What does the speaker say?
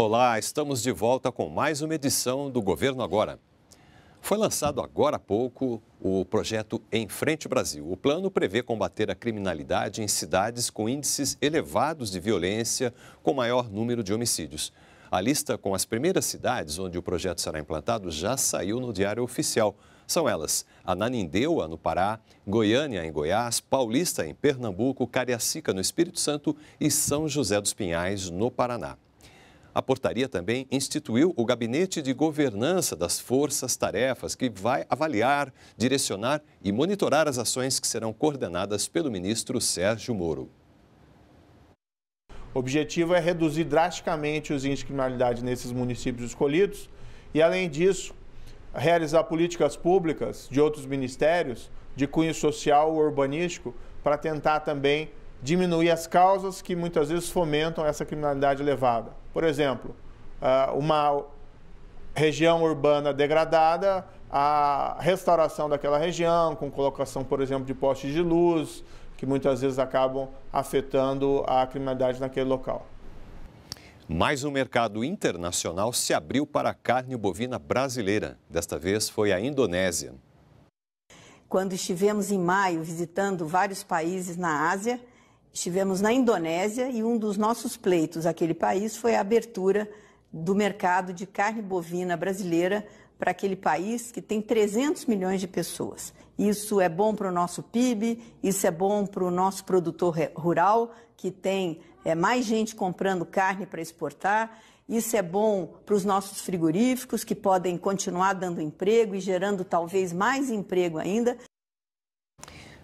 Olá, estamos de volta com mais uma edição do Governo Agora. Foi lançado agora há pouco o projeto Em Frente Brasil. O plano prevê combater a criminalidade em cidades com índices elevados de violência, com maior número de homicídios. A lista com as primeiras cidades onde o projeto será implantado já saiu no Diário Oficial. São elas Ananindeua, no Pará, Goiânia, em Goiás, Paulista, em Pernambuco, Cariacica, no Espírito Santo e São José dos Pinhais, no Paraná. A portaria também instituiu o Gabinete de Governança das Forças Tarefas, que vai avaliar, direcionar e monitorar as ações que serão coordenadas pelo ministro Sérgio Moro. O objetivo é reduzir drasticamente os índices de criminalidade nesses municípios escolhidos e, além disso, realizar políticas públicas de outros ministérios de cunho social ou urbanístico para tentar também diminuir as causas que muitas vezes fomentam essa criminalidade elevada. Por exemplo, ah, uma região urbana degradada, a restauração daquela região, com colocação, por exemplo, de postes de luz, que muitas vezes acabam afetando a criminalidade naquele local. Mais um mercado internacional se abriu para a carne bovina brasileira. Desta vez foi a Indonésia. Quando estivemos em maio visitando vários países na Ásia, Estivemos na Indonésia e um dos nossos pleitos àquele país foi a abertura do mercado de carne bovina brasileira para aquele país que tem 300 milhões de pessoas. Isso é bom para o nosso PIB, isso é bom para o nosso produtor rural, que tem é, mais gente comprando carne para exportar, isso é bom para os nossos frigoríficos, que podem continuar dando emprego e gerando talvez mais emprego ainda.